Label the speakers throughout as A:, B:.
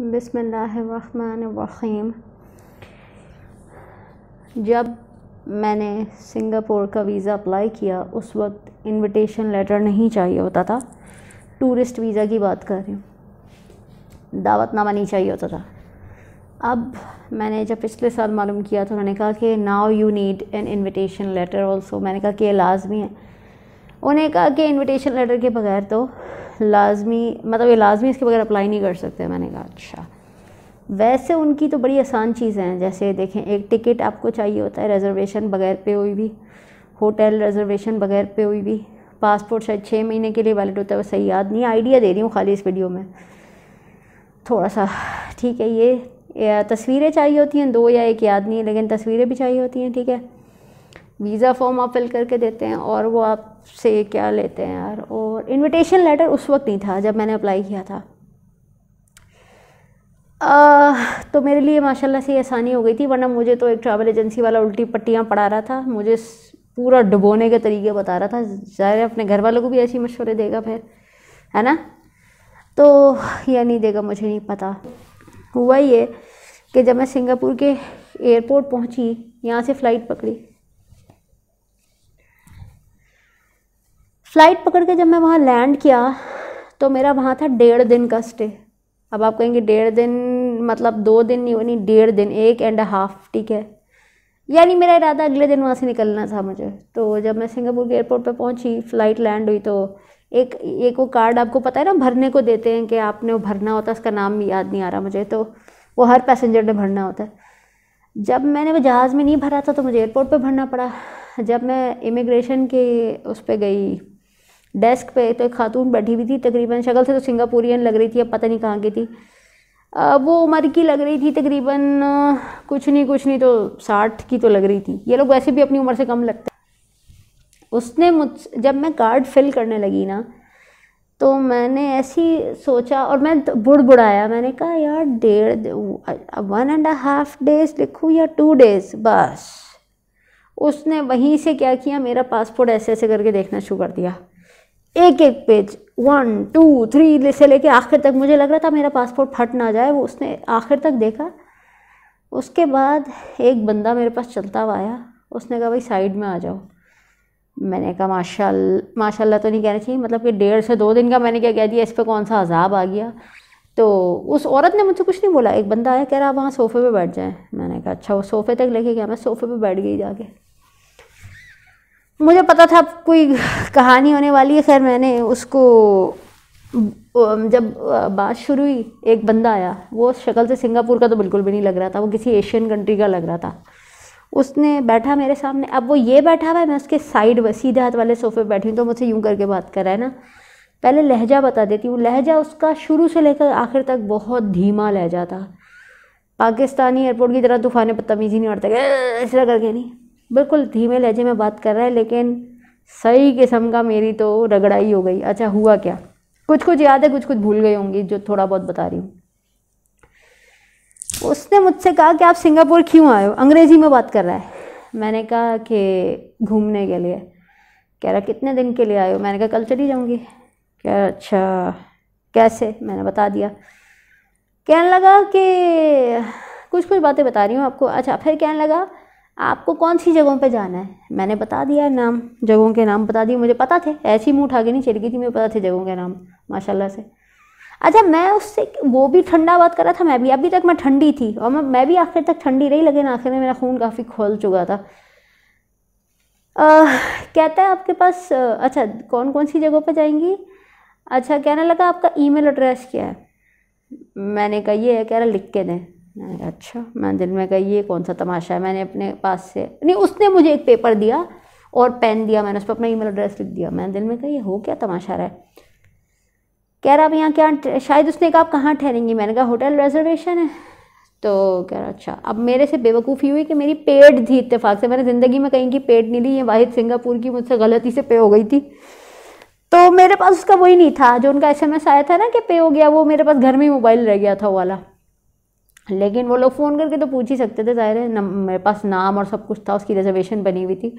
A: बसमीम जब मैंने सिंगापुर का वीज़ा अप्लाई किया उस वक्त इनविटेशन लेटर नहीं चाहिए होता था टूरिस्ट वीज़ा की बात कर रही हूँ दावतनामा नहीं चाहिए होता था अब मैंने जब पिछले साल मालूम किया तो उन्होंने कहा कि now you need an invitation letter also मैंने कहा कि ये लाजमी है उन्हें कहा कि इनविटेशन लेटर के बगैर तो लाजमी मतलब ये लाजमी इसके बगैर अप्लाई नहीं कर सकते मैंने कहा अच्छा वैसे उनकी तो बड़ी आसान चीज़ें हैं जैसे देखें एक टिकट आपको चाहिए होता है रिजर्वेशन बगैर पे हुई भी होटल रिजर्वेशन बगैर पे हुई भी पासपोर्ट शायद छः महीने के लिए वैलिड होता है वो सही याद नहीं आइडिया दे रही हूँ खाली इस वीडियो में थोड़ा सा ठीक है ये तस्वीरें चाहिए होती हैं दो या एक याद नहीं है लेकिन तस्वीरें भी चाहिए होती हैं ठीक है वीज़ा फॉर्म आप फिल करके देते हैं और वो आपसे क्या लेते हैं यार ओ इनविटेशन लेटर उस वक्त नहीं था जब मैंने अप्लाई किया था आ, तो मेरे लिए माशाल्लाह से आसानी हो गई थी वरना मुझे तो एक ट्रैवल एजेंसी वाला उल्टी पट्टियाँ पढ़ा रहा था मुझे पूरा डुबोने के तरीके बता रहा था ज़ाहिर अपने घर वालों को भी ऐसी मशवरे देगा फिर है ना तो या नहीं देगा मुझे नहीं पता हुआ ये कि जब मैं सिंगापुर के एयरपोर्ट पहुंची यहाँ से फ़्लाइट पकड़ी फ्लाइट पकड़ के जब मैं वहाँ लैंड किया तो मेरा वहाँ था डेढ़ दिन का स्टे अब आप कहेंगे डेढ़ दिन मतलब दो दिन नहीं होनी डेढ़ दिन एक एंड हाफ ठीक है यानी मेरा इरादा अगले दिन वहाँ से निकलना था मुझे तो जब मैं सिंगापुर के एयरपोर्ट पर पहुँची फ़्लाइट लैंड हुई तो एक एक वो कार्ड आपको पता है ना भरने को देते हैं कि आपने वो भरना होता है उसका नाम याद नहीं आ रहा मुझे तो वो हर पैसेंजर ने भरना होता है जब मैंने वो जहाज़ में नहीं भरा था तो मुझे एयरपोर्ट पर भरना पड़ा जब मैं इमिग्रेशन के उस पर गई डेस्क पे तो एक खातून बैठी हुई थी तकरीबन शक्ल से तो सिंगापुरियन लग रही थी अब पता नहीं कहाँ की थी अब वो उम्र की लग रही थी तकरीबन कुछ नहीं कुछ नहीं तो साठ की तो लग रही थी ये लोग वैसे भी अपनी उम्र से कम लगते उसने मुझ जब मैं कार्ड फिल करने लगी ना तो मैंने ऐसी सोचा और मैं बुढ़ बुढ़ाया मैंने कहा यार डेढ़ वन एंड हाफ डेज लिखूँ या टू डेज बस उसने वहीं से क्या किया मेरा पासपोर्ट ऐसे ऐसे करके देखना शुरू कर दिया एक एक पेज वन टू थ्री से लेके आखिर तक मुझे लग रहा था मेरा पासपोर्ट फट ना जाए वो उसने आखिर तक देखा उसके बाद एक बंदा मेरे पास चलता हुआ आया उसने कहा भाई साइड में आ जाओ मैंने कहा माशा माशाल्लाह तो नहीं कहना चाहिए मतलब कि डेढ़ से दो दिन का मैंने क्या कह दिया इस पर कौन सा अजाब आ गया तो उस औरत ने मुझसे कुछ नहीं बोला एक बंदा आया कह रहा वहाँ सोफ़े पे बैठ जाएँ मैंने कहा अच्छा वो सोफ़े तक लेके गया मैं सोफ़े पे बैठ गई जाके मुझे पता था कोई कहानी होने वाली है खैर मैंने उसको जब बात शुरू हुई एक बंदा आया वो शक्ल से सिंगापुर का तो बिल्कुल भी नहीं लग रहा था वो किसी एशियन कंट्री का लग रहा था उसने बैठा मेरे सामने अब वो ये बैठा हुआ है मैं उसके साइड सीधे हाथ वाले सोफे पर बैठी हूँ तो मुझसे यूँ करके बात कर रहा है ना पहले लहजा बता देती हूँ लहजा उसका शुरू से लेकर आखिर तक बहुत धीमा लहजा था पाकिस्तानी एयरपोर्ट की तरह तूफान तमीजी नहीं उड़ता इस तरह करके नहीं बिल्कुल धीमे लहजे में बात कर रहा है लेकिन सही किस्म का मेरी तो रगड़ाई हो गई अच्छा हुआ क्या कुछ कुछ याद है कुछ कुछ भूल गई होंगी जो थोड़ा बहुत बता रही हूँ उसने मुझसे कहा कि आप सिंगापुर क्यों आए हो अंग्रेज़ी में बात कर रहा है मैंने कहा कि घूमने के लिए कह रहा कितने दिन के लिए आए हो मैंने कहा कल चली जाऊँगी कह रहा अच्छा कैसे मैंने बता दिया कहने लगा कि कुछ कुछ बातें बता रही हूँ आपको अच्छा फिर कहने लगा आपको कौन सी जगहों पे जाना है मैंने बता दिया नाम जगहों के नाम बता दिए मुझे पता थे ऐसी मुँह उठा के नहीं चली गई थी मुझे पता थे जगहों के नाम माशाल्लाह से अच्छा मैं उससे वो भी ठंडा बात कर रहा था मैं भी अभी तक मैं ठंडी थी और मैं मैं भी आखिर तक ठंडी रही लेकिन आखिर में मेरा खून काफ़ी खोल चुका था कहता है आपके पास अच्छा कौन कौन सी जगहों पर जाएंगी अच्छा कहने लगा आपका ईमेल एड्रेस क्या है मैंने कहा ये है कह रहा लिख के दें मैंने अच्छा मैं दिल में कही ये कौन सा तमाशा है मैंने अपने पास से नहीं उसने मुझे एक पेपर दिया और पेन दिया मैंने उस पर अपना ईमेल एड्रेस लिख दिया मैंने दिल में कही ये हो क्या तमाशा रहा है कह रहा भैया क्या शायद उसने कहा आप कहाँ ठहरेंगी मैंने कहा होटल रिजर्वेशन है तो कह रहा अच्छा अब मेरे से बेवकूफ़ी हुई कि मेरी पेड थी इतफाक़ से मैंने ज़िंदगी में कहीं की पेड नहीं ली ये वाहिद सिंगापुर की मुझसे गलती से पे हो गई थी तो मेरे पास उसका वही नहीं था जो उनका एसएमएस आया था ना कि पे हो गया वो मेरे पास घर में ही मोबाइल रह गया था वाला लेकिन वो लोग फ़ोन करके तो पूछ ही सकते थे ज़ाहिर है मेरे पास नाम और सब कुछ था उसकी रिजर्वेशन बनी हुई थी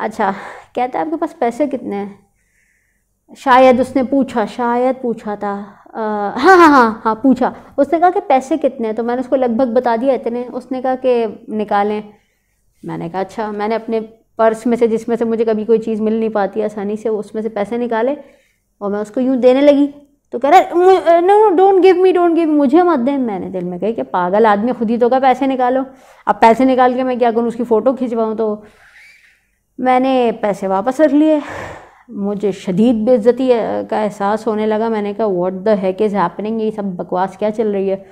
A: अच्छा कहता है आपके पास पैसे कितने हैं शायद उसने पूछा शायद पूछा था आ, हाँ हाँ हाँ हाँ पूछा उसने कहा कि पैसे कितने हैं तो मैंने उसको लगभग बता दिया इतने उसने कहा कि निकालें मैंने कहा अच्छा मैंने अपने पर्स में से जिसमें से मुझे कभी कोई चीज़ मिल नहीं पाती आसानी से उसमें से पैसे निकाले और मैं उसको यूँ देने लगी तो कह रहा no no don't give me don't give मुझे मत दें मैंने दिल में कही कि पागल आदमी खुद ही तो का पैसे निकालो अब पैसे निकाल के मैं क्या करूँ उसकी फ़ोटो खिंचवाऊँ तो मैंने पैसे वापस रख लिए मुझे शदीद बेजती का एहसास होने लगा मैंने कहा what the heck is happening ये सब बकवास क्या चल रही है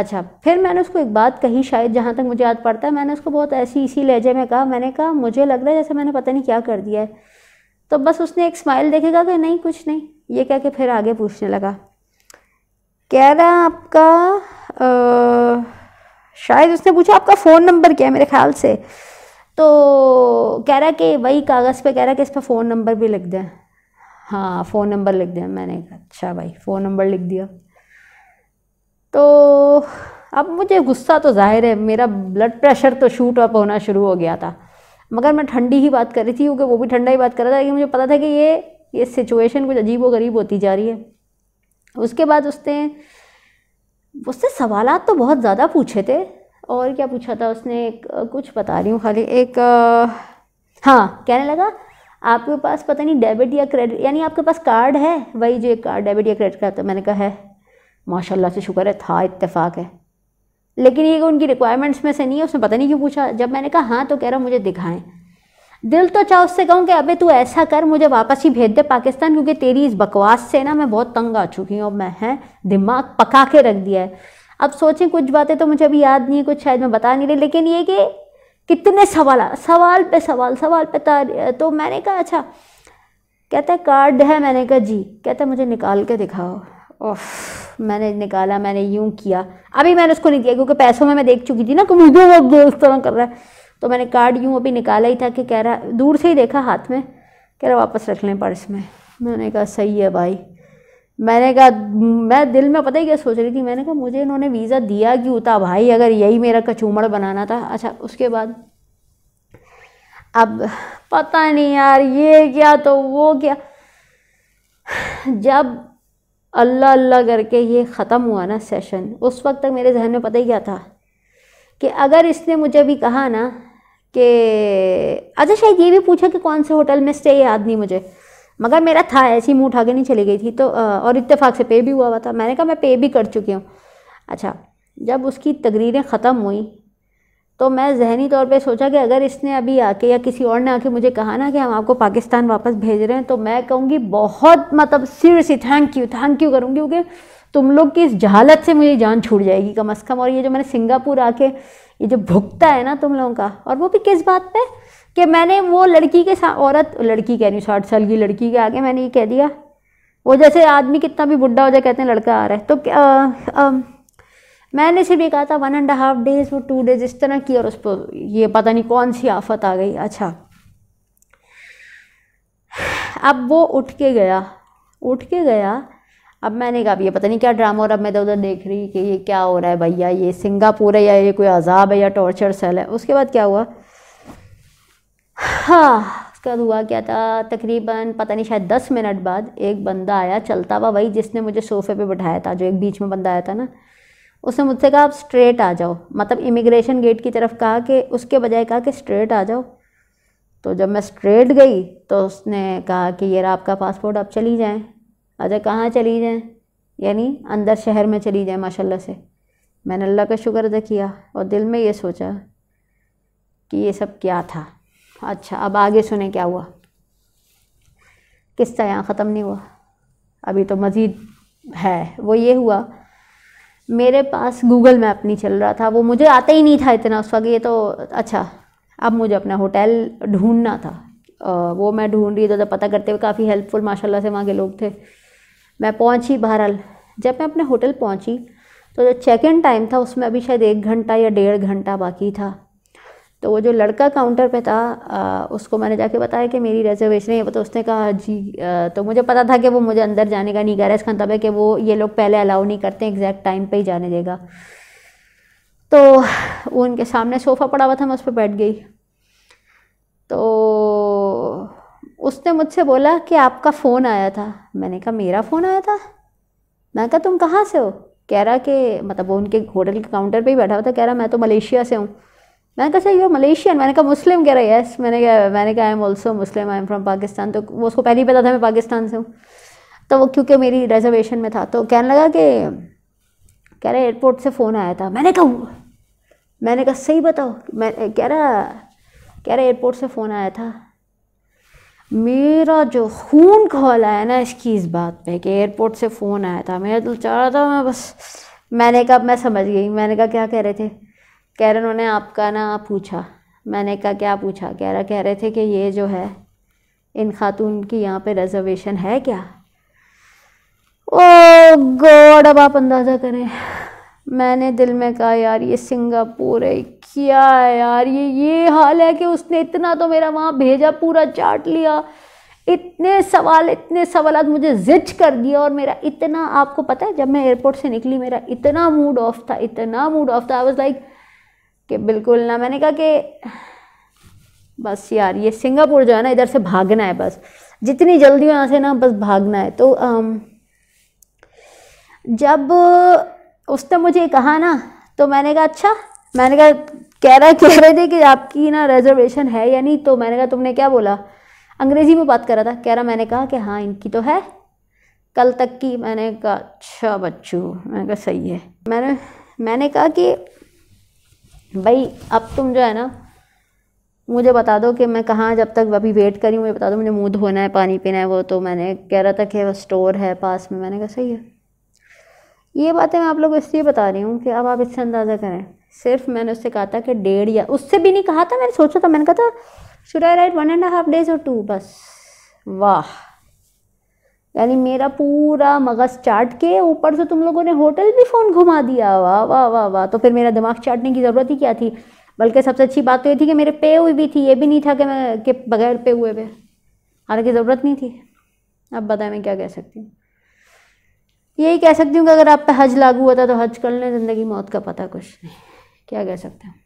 A: अच्छा फिर मैंने उसको एक बात कही शायद जहाँ तक मुझे याद पड़ता है मैंने उसको बहुत ऐसी इसी लहजे में कहा मैंने कहा मुझे लग रहा है जैसे मैंने पता नहीं क्या कर दिया है तो बस उसने एक स्माइल देखेगा कि नहीं कुछ नहीं ये कह के फिर आगे पूछने लगा कह रहा आपका आ, शायद उसने पूछा आपका फ़ोन नंबर क्या है मेरे ख्याल से तो कह रहा कि वही कागज़ पे कह रहा कि इस पर फ़ोन नंबर भी लिख दें हाँ फ़ोन नंबर लिख दें मैंने कहा अच्छा भाई फ़ोन नंबर लिख दिया तो अब मुझे गुस्सा तो जाहिर है मेरा ब्लड प्रेशर तो शूट अप होना शुरू हो गया था मगर मैं ठंडी ही बात कर रही थी क्योंकि वो भी ठंडा ही बात कर रहा था लेकिन मुझे पता था कि ये ये सिचुएशन कुछ अजीब व गरीब होती जा रही है उसके बाद उसने उससे सवाल तो बहुत ज़्यादा पूछे थे और क्या पूछा था उसने एक, कुछ बता रही हूँ खाली एक आ, हाँ कहने लगा आपके पास पता नहीं डेबिट या क्रेडिट यानी आपके पास कार्ड है वही जो एक कार्ड डेबिट या क्रेडिट का तो मैंने कहा है माशाल्लाह से शुक्र है था इत्तेफाक है लेकिन ये उनकी रिक्वायरमेंट्स में से नहीं है उसने पता नहीं क्यों पूछा जब मैंने कहा हाँ तो कह रहा मुझे दिखाएं दिल तो चाह उससे कहूँ कि अबे तू ऐसा कर मुझे वापस ही भेज दे पाकिस्तान क्योंकि तेरी इस बकवास से ना मैं बहुत तंग आ चुकी हूँ अब मैं हैं दिमाग पका के रख दिया है अब सोचें कुछ बातें तो मुझे अभी याद नहीं है कुछ शायद मैं बता नहीं रही लेकिन ये कि कितने सवाल सवाल पे सवाल सवाल पे तार तो मैंने कहा अच्छा कहता है कार्ड है मैंने कहा जी कहता है मुझे निकाल के दिखाओ ओह मैंने निकाला मैंने यूं किया अभी मैंने उसको नहीं दिया क्योंकि पैसों में मैं देख चुकी थी ना कि मुझे अब तरह कर रहा है तो मैंने कार्ड यूं अभी निकाला ही था कि कह रहा दूर से ही देखा हाथ में कह रहा वापस रख लें पर्स में मैंने कहा सही है भाई मैंने कहा मैं दिल में पता ही क्या सोच रही थी मैंने कहा मुझे इन्होंने वीज़ा दिया क्यों था भाई अगर यही मेरा कचूमड़ बनाना था अच्छा उसके बाद अब पता नहीं यार ये क्या तो वो क्या जब अल्लाह अल्लाह करके ये ख़त्म हुआ ना सेशन उस वक्त तक मेरे जहन में पता ही क्या था कि अगर इसने मुझे भी कहा ना कि अच्छा शायद ये भी पूछा कि कौन से होटल में स्टे याद नहीं मुझे मगर मेरा था ऐसी मुँह उठा के नहीं चली गई थी तो और इत्तेफाक से पे भी हुआ हुआ था मैंने कहा मैं पे भी कर चुकी हूँ अच्छा जब उसकी तकरीरें ख़त्म हुई तो मैं जहनी तौर पे सोचा कि अगर इसने अभी आके या किसी और ने आके मुझे कहा ना कि हम आपको पाकिस्तान वापस भेज रहे हैं तो मैं कहूँगी बहुत मतलब seriously thank you thank you करूँगी क्योंकि तुम लोग की इस जहालत से मुझे जान छूट जाएगी कम अज़ कम और ये जो मैंने सिंगापुर आके ये जो भुगता है ना तुम लोगों का और वो भी किस बात पर कि मैंने वो लड़की के साथ औरत लड़की कह रही हूँ साठ साल की लड़की के आगे मैंने ये कह दिया वो जैसे आदमी कितना भी बुढ़ा हो जाए कहते हैं लड़का आ रहा है तो आ, आ, मैंने सिर्फ ये कहा था वन एंड हाफ डेज वो टू डेज इस तरह की और उस पर ये पता नहीं कौन सी आफत आ गई अच्छा अब वो उठ के गया उठ के गया अब मैंने कहा ये पता नहीं क्या ड्रामा और अब मैं इधर उधर देख रही कि ये क्या हो रहा है भैया ये सिंगापुर है या ये कोई अजाब है या टॉर्चर सेल है उसके बाद क्या हुआ हाँ उसका हुआ क्या था तकरीबन पता नहीं शायद दस मिनट बाद एक बंदा आया चलता हुआ वही जिसने मुझे सोफे पे बिठाया था जो एक बीच में बंदा आया था ना उसने मुझसे कहा आप स्ट्रेट आ जाओ मतलब इमिग्रेशन गेट की तरफ कहा कि उसके बजाय कहा कि स्ट्रेट आ जाओ तो जब मैं स्ट्रेट गई तो उसने कहा कि यार आपका पासपोर्ट आप चली जाएँ अच्छा कहाँ चली जाएँ यानी अंदर शहर में चली जाएँ माशाल्लाह से मैंने अल्लाह का शुक्र अदा किया और दिल में ये सोचा कि ये सब क्या था अच्छा अब आगे सुने क्या हुआ किस्सा यहाँ ख़त्म नहीं हुआ अभी तो मज़ीद है वो ये हुआ मेरे पास गूगल मैप नहीं चल रहा था वो मुझे आता ही नहीं था इतना उस वक्त ये तो अच्छा अब मुझे अपना होटल ढूंढना था आ, वो मैं ढूंढ रही तो, पता करते हुए काफ़ी हेल्पफुल माशाल्लाह से वहाँ के लोग थे मैं पहुँची बहरहाल जब मैं अपने होटल पहुँची तो जो चेक इन टाइम था उसमें अभी शायद एक घंटा या डेढ़ घंटा बाकी था तो वो जो लड़का काउंटर पे था आ, उसको मैंने जाके बताया कि मेरी रिजर्वेशन है तो उसने कहा जी आ, तो मुझे पता था कि वो मुझे अंदर जाने का नहीं कह गैरेज खान तब मतलब है कि वो ये लोग पहले अलाउ नहीं करते एग्जैक्ट टाइम पे ही जाने देगा तो वो उनके सामने सोफ़ा पड़ा हुआ था मैं उस पर बैठ गई तो उसने मुझसे बोला कि आपका फ़ोन आया था मैंने कहा मेरा फ़ोन आया था मैं कहा तुम कहाँ से हो कह रहा कि मतलब वो उनके होटल के काउंटर पे ही बैठा हुआ था कह रहा मैं तो मलेशिया से हूँ मैंने कहा सर यू मलेशियन मैंने कहा मुस्लिम कह रहा है यस मैंने कहा मैंने कहा I am also Muslim I am from Pakistan तो वो उसको पहले ही पता था मैं पाकिस्तान से हूँ तो वो क्योंकि मेरी रिजर्वेशन में था तो कहने लगा कि कह रहे एयरपोर्ट से फ़ोन आया था मैंने कहा मैंने कहा सही बताओ मैं कह रहा कह रहा एयरपोर्ट से फ़ोन आया था मेरा जो खून खोला है ना इसकी इस बात पे कि एयरपोर्ट से फ़ोन आया था मेरा दिल चाह रहा था मैं बस मैंने कहा मैं समझ गई मैंने कहा क्या कह रहे थे कह रहे उन्होंने आपका ना पूछा मैंने कहा क्या पूछा कह रहा कह रहे थे कि ये जो है इन खातून की यहाँ पे रिजर्वेशन है क्या ओ गॉड अब आप अंदाज़ा करें मैंने दिल में कहा यार ये सिंगापुर है क्या है यार ये ये हाल है कि उसने इतना तो मेरा वहाँ भेजा पूरा चाट लिया इतने सवाल इतने सवाल मुझे जिच कर दिया और मेरा इतना आपको पता है जब मैं एयरपोर्ट से निकली मेरा इतना मूड ऑफ था इतना मूड ऑफ था आई वॉज लाइक कि बिल्कुल ना मैंने कहा कि बस यार ये सिंगापुर जो है ना इधर से भागना है बस जितनी जल्दी यहाँ से ना बस भागना है तो आम, जब उसने मुझे कहा ना तो मैंने कहा अच्छा मैंने कहा कह रहा कह रहे थे कि आपकी ना रिजर्वेशन है या नहीं तो मैंने कहा तुमने क्या बोला अंग्रेज़ी में बात कर रहा था कह रहा मैंने कहा कि हाँ इनकी तो है कल तक की मैंने कहा अच्छा बच्चू मैंने कहा सही है मैंने मैंने कहा कि भाई अब तुम जो है ना मुझे बता दो कि मैं कहाँ जब तक अभी वेट करी मुझे बता दो मुझे मुँह धोना है पानी पीना है वो तो मैंने कह रहा था कि स्टोर है पास में मैंने कहा सही है ये बातें मैं आप लोग को इसलिए बता रही हूँ कि अब आप इससे अंदाज़ा करें सिर्फ मैंने उससे कहा था कि डेढ़ या उससे भी नहीं कहा था मैंने सोचा था मैंने कहा था should I write one and half days और टू बस वाह यानी मेरा पूरा मगज चाट के ऊपर से तुम लोगों ने होटल भी फ़ोन घुमा दिया वाह वाह वाह वाह तो फिर मेरा दिमाग चाटने की ज़रूरत ही क्या थी बल्कि सबसे अच्छी बात तो ये थी कि मेरे पे हुई भी थी ये भी नहीं था कि मैं के बगैर पे हुए पे हालांकि ज़रूरत नहीं थी अब बताएं मैं क्या कह सकती हूँ यही कह सकती हूँ कि अगर आप पे हज लागू होता तो हज कर लें ज़िंदगी मौत का पता कुछ नहीं क्या कह सकते हैं